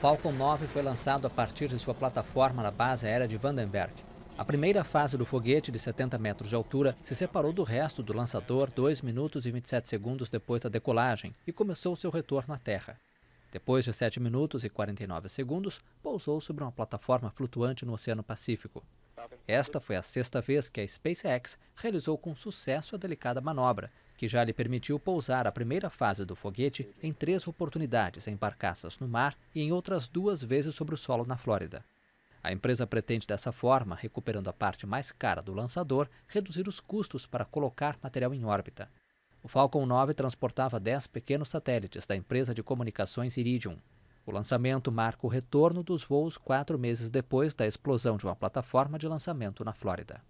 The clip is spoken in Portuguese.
Falcon 9 foi lançado a partir de sua plataforma na base aérea de Vandenberg. A primeira fase do foguete, de 70 metros de altura, se separou do resto do lançador 2 minutos e 27 segundos depois da decolagem e começou seu retorno à Terra. Depois de 7 minutos e 49 segundos, pousou sobre uma plataforma flutuante no Oceano Pacífico. Esta foi a sexta vez que a SpaceX realizou com sucesso a delicada manobra, que já lhe permitiu pousar a primeira fase do foguete em três oportunidades em barcaças no mar e em outras duas vezes sobre o solo na Flórida. A empresa pretende, dessa forma, recuperando a parte mais cara do lançador, reduzir os custos para colocar material em órbita. O Falcon 9 transportava 10 pequenos satélites da empresa de comunicações Iridium. O lançamento marca o retorno dos voos quatro meses depois da explosão de uma plataforma de lançamento na Flórida.